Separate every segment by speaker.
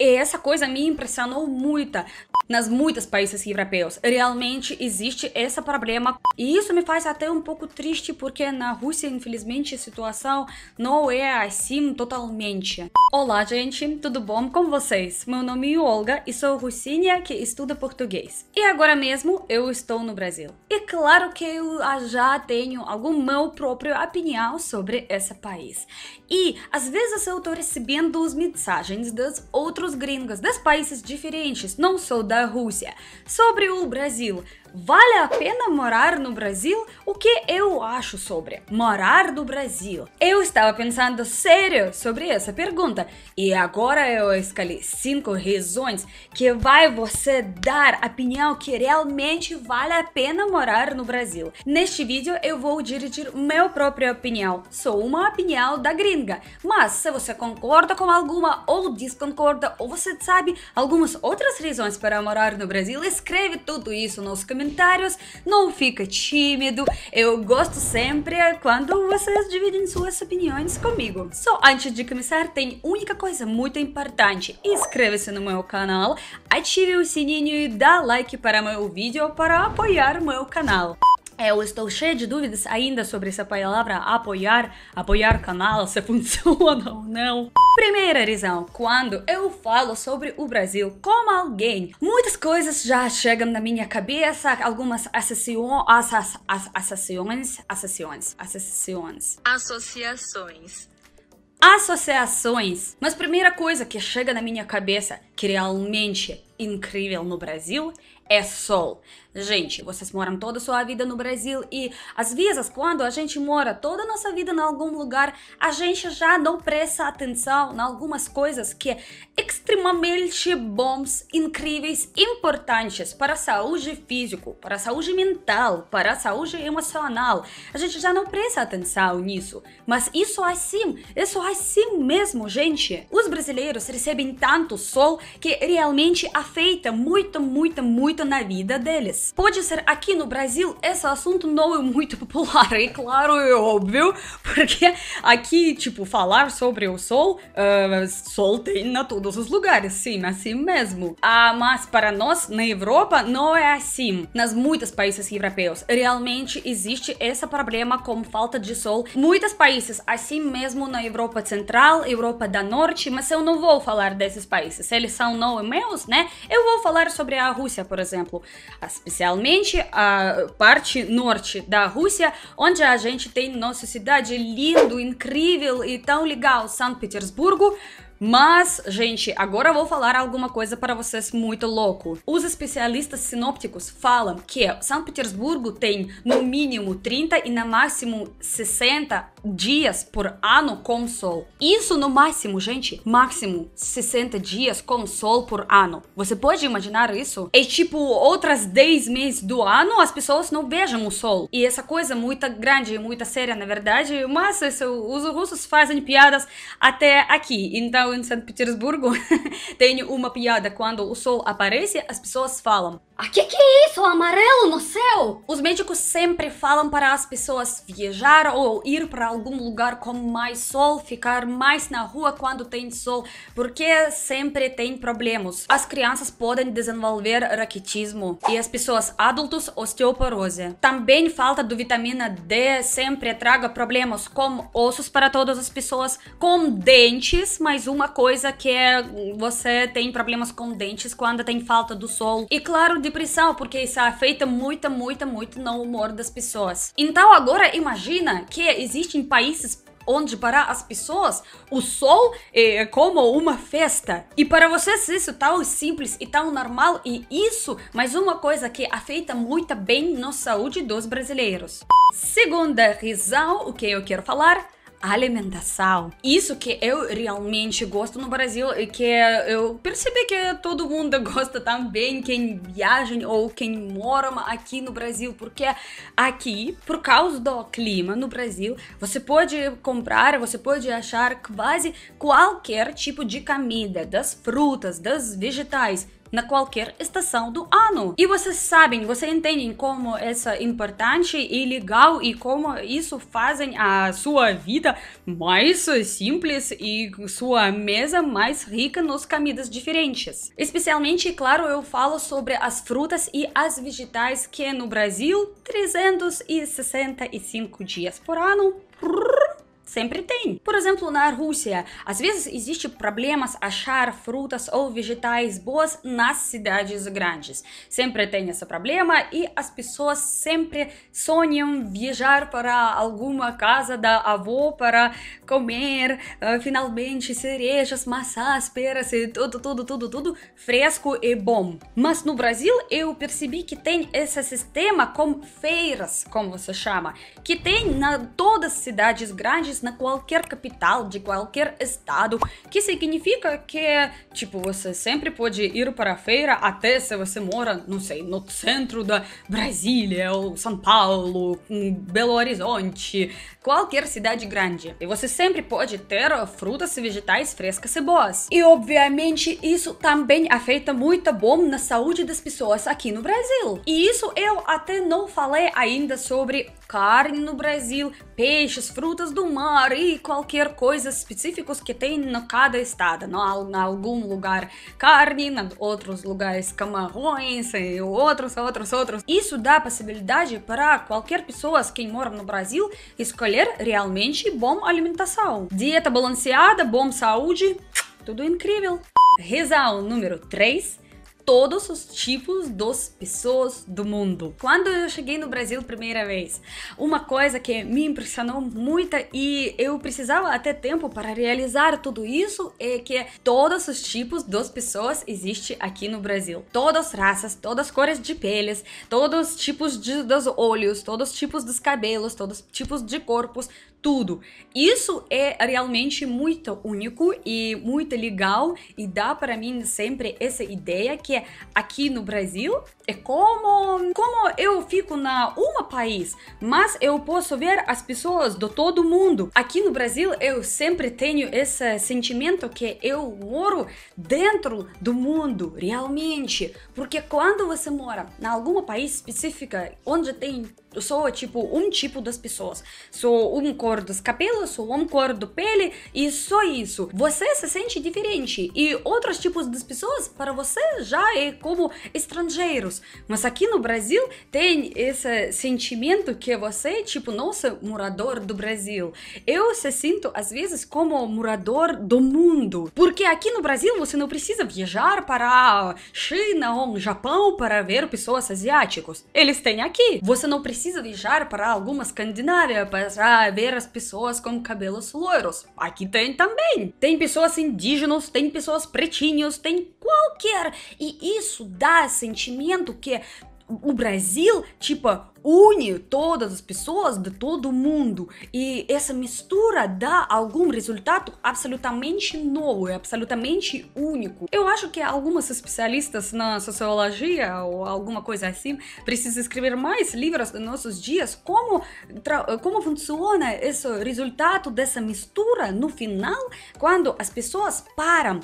Speaker 1: E essa coisa me impressionou muito. Nas muitos países europeus realmente existe esse problema. E isso me faz até um pouco triste, porque na Rússia, infelizmente, a situação não é assim totalmente. Olá, gente, tudo bom com vocês? Meu nome é Olga e sou russinha que estuda português. E agora mesmo eu estou no Brasil. E claro que eu já tenho alguma própria opinião sobre esse país. E às vezes eu estou recebendo as mensagens dos outros dos gringos dos países diferentes, não só da Rússia. Sobre o Brasil, Vale a pena morar no Brasil? O que eu acho sobre morar no Brasil? Eu estava pensando sério sobre essa pergunta e agora eu escolhi cinco razões que vai você dar opinião que realmente vale a pena morar no Brasil. Neste vídeo eu vou dirigir meu própria opinião, sou uma opinião da gringa, mas se você concorda com alguma ou desconcorda ou você sabe algumas outras razões para morar no Brasil, escreve tudo isso nos comentários comentários, não fica tímido. Eu gosto sempre quando vocês dividem suas opiniões comigo. Só antes de começar, tem única coisa muito importante. Inscreva-se no meu canal, ative o sininho e dá like para meu vídeo para apoiar meu canal. É, eu estou cheia de dúvidas ainda sobre essa palavra apoiar, apoiar canal, se funciona ou não. Primeira razão, quando eu falo sobre o Brasil como alguém, muitas coisas já chegam na minha cabeça, algumas associações, associações, associações, associações. Associações associações. Mas primeira coisa que chega na minha cabeça que realmente incrível no Brasil é sol. Gente, vocês moram toda a sua vida no Brasil e às vezes quando a gente mora toda a nossa vida em algum lugar, a gente já não presta atenção em algumas coisas que é extremamente bons, incríveis, importantes para a saúde física, para a saúde mental, para a saúde emocional. A gente já não presta atenção nisso, mas isso é assim, isso é assim mesmo, gente. Os brasileiros recebem tanto sol que realmente afeta muito, muito, muito na vida deles. Pode ser aqui no Brasil esse assunto não é muito popular, é claro, é óbvio, porque aqui, tipo, falar sobre o sol, uh, sol tem na todos os lugares, sim, assim mesmo. Ah, mas para nós, na Europa, não é assim. Nas muitos países europeus, realmente existe esse problema com falta de sol. Muitos países, assim mesmo na Europa Central, Europa da Norte, mas eu não vou falar desses países, eles são não meus, né? Eu vou falar sobre a Rússia, por exemplo. As Especialmente a parte norte da Rússia, onde a gente tem nossa cidade lindo, incrível e tão legal, São Petersburgo. Mas, gente, agora eu vou falar alguma coisa para vocês muito louco. Os especialistas sinópticos falam que é, São Petersburgo tem no mínimo 30 e no máximo 60 dias por ano com sol. Isso no máximo, gente, máximo 60 dias com sol por ano. Você pode imaginar isso? É tipo outras 10 meses do ano as pessoas não vejam o sol. E essa coisa muito grande e muito séria, na verdade, mas isso, os russos fazem piadas até aqui. Então em São Petersburgo, tenho uma piada. Quando o sol aparece, as pessoas falam: o ah, que que é isso? Amarelo no céu? Os médicos sempre falam para as pessoas viajar ou ir para algum lugar com mais sol, ficar mais na rua quando tem sol, porque sempre tem problemas. As crianças podem desenvolver raquitismo e as pessoas adultos osteoporose. Também falta do vitamina D sempre traga problemas com ossos para todas as pessoas, com dentes, mas uma coisa que é, você tem problemas com dentes quando tem falta do sol. E claro, de depressão, porque isso afeta muito, muito, muito no humor das pessoas. Então agora imagina que existem países onde para as pessoas o sol é como uma festa. E para vocês isso tão simples e tão normal e isso mais uma coisa que afeta muito bem na saúde dos brasileiros. Segunda razão, o que eu quero falar alimentação. Isso que eu realmente gosto no Brasil e que eu percebi que todo mundo gosta também, quem viaja ou quem mora aqui no Brasil, porque aqui, por causa do clima no Brasil, você pode comprar, você pode achar quase qualquer tipo de comida, das frutas, das vegetais na qualquer estação do ano. E vocês sabem, vocês entendem como isso é importante e legal e como isso fazem a sua vida mais simples e sua mesa mais rica nos comidas diferentes. Especialmente, claro, eu falo sobre as frutas e as vegetais que no Brasil 365 dias por ano Sempre tem. Por exemplo, na Rússia, às vezes existe problemas achar frutas ou vegetais boas nas cidades grandes. Sempre tem esse problema e as pessoas sempre sonham viajar para alguma casa da avó para comer uh, finalmente cerejas, maçãs, peras e tudo, tudo, tudo, tudo fresco e bom. Mas no Brasil eu percebi que tem esse sistema com feiras, como você chama, que tem na todas as cidades grandes na qualquer capital de qualquer estado, que significa que, tipo, você sempre pode ir para a feira até se você mora, não sei, no centro da Brasília, ou São Paulo, Belo Horizonte, qualquer cidade grande. E você sempre pode ter frutas e vegetais frescas e boas. E obviamente isso também afeta muito bom na saúde das pessoas aqui no Brasil. E isso eu até não falei ainda sobre carne no Brasil, peixes, frutas do mar e qualquer coisa específicos que tem em cada estado. no em algum lugar carne, em outros lugares camarões, e outros, outros, outros. Isso dá possibilidade para qualquer pessoa que mora no Brasil escolher realmente bom alimentação. Dieta balanceada, bom saúde, tudo incrível. Rezal número 3 todos os tipos das pessoas do mundo. Quando eu cheguei no Brasil primeira vez, uma coisa que me impressionou muito e eu precisava até tempo para realizar tudo isso é que todos os tipos das pessoas existem aqui no Brasil. Todas as raças, todas as cores de peles, todos os tipos de, dos olhos, todos os tipos dos cabelos, todos os tipos de corpos, tudo. Isso é realmente muito único e muito legal e dá para mim sempre essa ideia que é aqui no Brasil é como como eu fico na um país, mas eu posso ver as pessoas do todo mundo. Aqui no Brasil eu sempre tenho esse sentimento que eu moro dentro do mundo, realmente, porque quando você mora em algum país específico onde tem sou tipo um tipo das pessoas. Sou um cor dos cabelos, sou um cor do pele e só isso. Você se sente diferente e outros tipos das pessoas para você já é como estrangeiros. Mas aqui no Brasil tem esse sentimento que você tipo nossa morador do Brasil. Eu se sinto às vezes como morador do mundo, porque aqui no Brasil você não precisa viajar para China ou Japão para ver pessoas asiáticas. Eles têm aqui. Você não precisa precisa viajar para alguma Escandinávia para ver as pessoas com cabelos loiros. Aqui tem também. Tem pessoas indígenas, tem pessoas pretinhos, tem qualquer. E isso dá sentimento que o Brasil, tipo, une todas as pessoas de todo mundo. E essa mistura dá algum resultado absolutamente novo, é absolutamente único. Eu acho que algumas especialistas na sociologia ou alguma coisa assim precisam escrever mais livros dos nossos dias como, como funciona esse resultado dessa mistura no final, quando as pessoas param,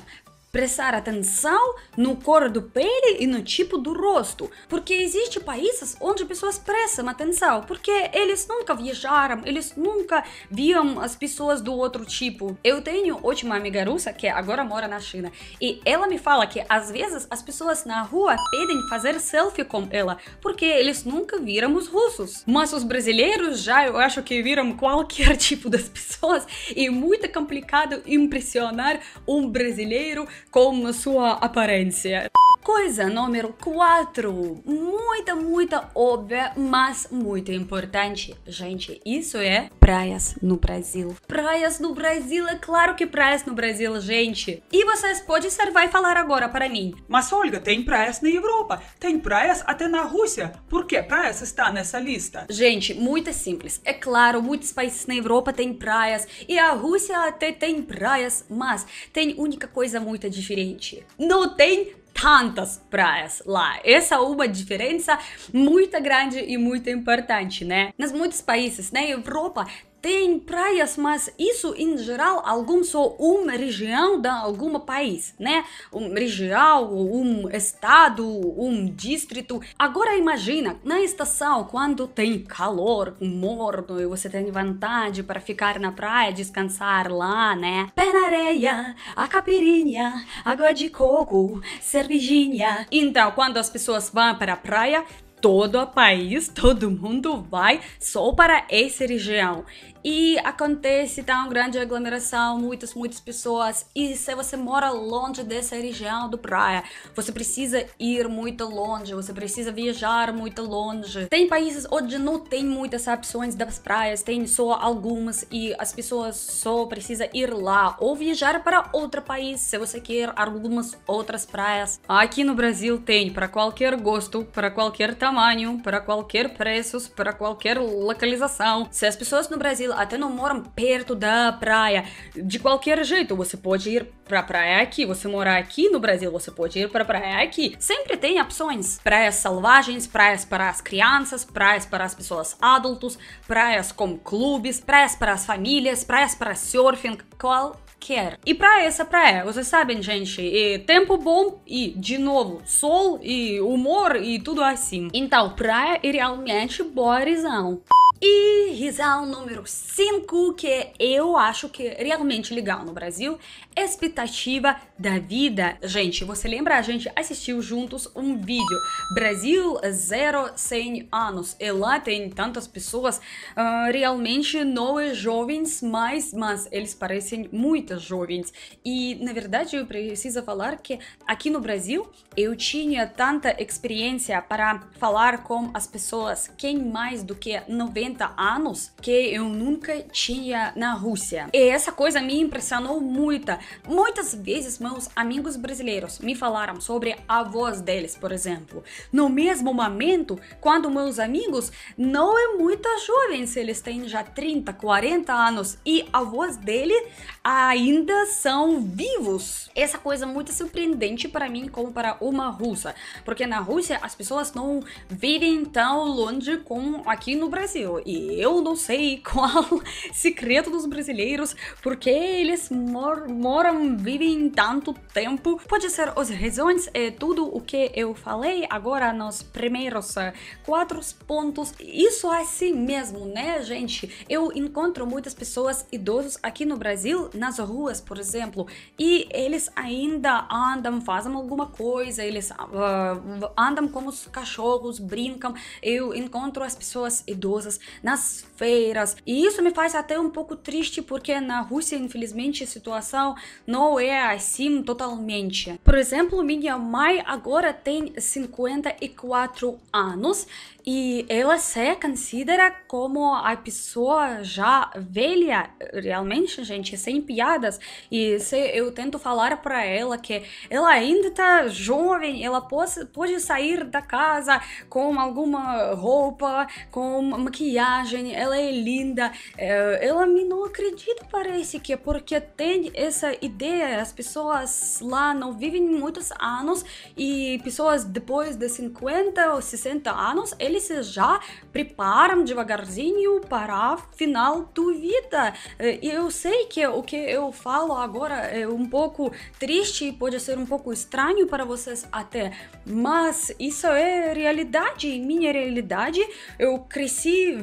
Speaker 1: prestar atenção no cor do pele e no tipo do rosto, porque existem países onde pessoas prestam atenção, porque eles nunca viajaram, eles nunca viam as pessoas do outro tipo. Eu tenho ótima amiga russa que agora mora na China e ela me fala que às vezes as pessoas na rua pedem fazer selfie com ela, porque eles nunca viram os russos. Mas os brasileiros já eu acho que viram qualquer tipo das pessoas e é muito complicado impressionar um brasileiro con sua apparenza. Coisa número 4, muita, muita óbvia, mas muito importante. Gente, isso é praias no Brasil. Praias no Brasil, é claro que praias no Brasil, gente. E vocês podem ser, vai falar agora para mim. Mas Olga, tem praias na Europa, tem praias até na Rússia. Por que praias está nessa lista? Gente, muito simples. É claro, muitos países na Europa têm praias e a Rússia até tem praias, mas tem única coisa muito diferente. Não tem tantas praias lá. Essa é uma diferença muito grande e muito importante, né? Nas muitos países, na né? Europa, tem praias, mas isso em geral, algum só uma região de algum país, né? Um região, um estado, um distrito. Agora imagina, na estação, quando tem calor, morno, e você tem vontade para ficar na praia, descansar lá, né? Pé na areia, a capirinha, água de coco, cervejinha. Então, quando as pessoas vão para a praia, todo o país, todo mundo vai só para essa região. E acontece tão grande aglomeração, muitas, muitas pessoas. E se você mora longe dessa região do praia, você precisa ir muito longe, você precisa viajar muito longe. Tem países onde não tem muitas opções das praias, tem só algumas e as pessoas só precisam ir lá ou viajar para outro país se você quer algumas outras praias. Aqui no Brasil tem para qualquer gosto, para qualquer tamanho tamanho, para qualquer preço, para qualquer localização. Se as pessoas no Brasil até não moram perto da praia, de qualquer jeito você pode ir para praia aqui, você mora aqui no Brasil, você pode ir para praia aqui. Sempre tem opções: praias selvagens, praias para as crianças, praias para as pessoas adultos, praias com clubes, praias para as famílias, praias para surfing, qual quer. E pra essa praia, vocês sabem, gente, tempo bom e, de novo, sol e humor e tudo assim. Então, praia é realmente borizão. E risal número 5, que é, eu acho que é realmente legal no Brasil, expectativa da vida. Gente, você lembra? A gente assistiu juntos um vídeo, Brasil 0, 100 anos. E lá tem tantas pessoas, uh, realmente novas, é jovens, mas, mas eles parecem muito jovens. E, na verdade, eu preciso falar que aqui no Brasil eu tinha tanta experiência para falar com as pessoas, quem mais do que 90 40 anos que eu nunca tinha na Rússia. E essa coisa me impressionou muito. Muitas vezes meus amigos brasileiros me falaram sobre a voz deles, por exemplo. No mesmo momento, quando meus amigos não é muito jovens, eles têm já 30, 40 anos e a voz dele ainda são vivos. Essa coisa é muito surpreendente para mim como para uma russa, porque na Rússia as pessoas não vivem tão longe como aqui no Brasil. E eu não sei qual secreto dos brasileiros, porque eles mor moram, vivem tanto tempo. Pode ser as razões e é tudo o que eu falei agora nos primeiros eh, quatro pontos. Isso é assim mesmo, né, gente? Eu encontro muitas pessoas idosas aqui no Brasil, nas ruas, por exemplo, e eles ainda andam, fazem alguma coisa, eles uh, andam como os cachorros, brincam. Eu encontro as pessoas idosas nas feiras. E isso me faz até um pouco triste, porque na Rússia, infelizmente, a situação não é assim totalmente. Por exemplo, minha mãe agora tem 54 anos e ela se considera como a pessoa já velha, realmente, gente, sem piadas. E se eu tento falar para ela que ela ainda tá jovem, ela pode, pode sair da casa com alguma roupa, com maquiagem, ela é linda. É, ela me não acredita, parece que, porque tem essa ideia, as pessoas lá não vivem muitos anos e pessoas depois de 50 ou 60 anos, eles eles já preparam devagarzinho para final do vida. E eu sei que o que eu falo agora é um pouco triste e pode ser um pouco estranho para vocês até, mas isso é realidade, minha realidade. Eu cresci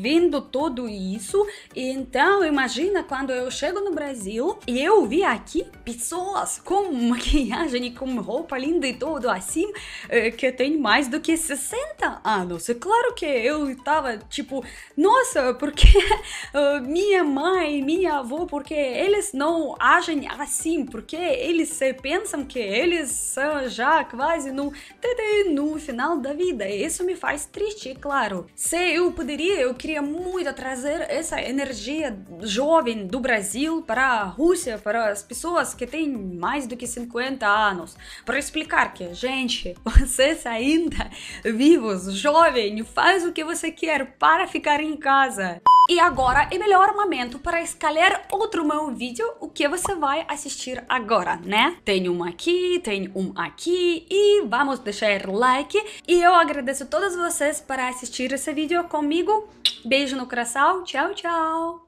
Speaker 1: vendo tudo isso, e então imagina quando eu chego no Brasil e eu vi aqui pessoas com maquiagem e com roupa linda e tudo assim, que tem mais do que 60 anos você. Claro que eu estava tipo, nossa, porque ah, minha mãe, minha avó, porque eles não agem assim, porque eles pensam que eles são já quase no, no final da vida. E isso me faz triste, claro. Se eu poderia, eu queria muito trazer essa energia jovem do Brasil para a Rússia, para as pessoas que têm mais do que 50 anos, para explicar que, gente, vocês ainda vivos, jovens jovem, faz o que você quer para ficar em casa. E agora é melhor momento para escalar outro meu vídeo, o que você vai assistir agora, né? Tem um aqui, tem um aqui e vamos deixar like. E eu agradeço a todos vocês para assistir esse vídeo comigo. Beijo no coração, tchau, tchau!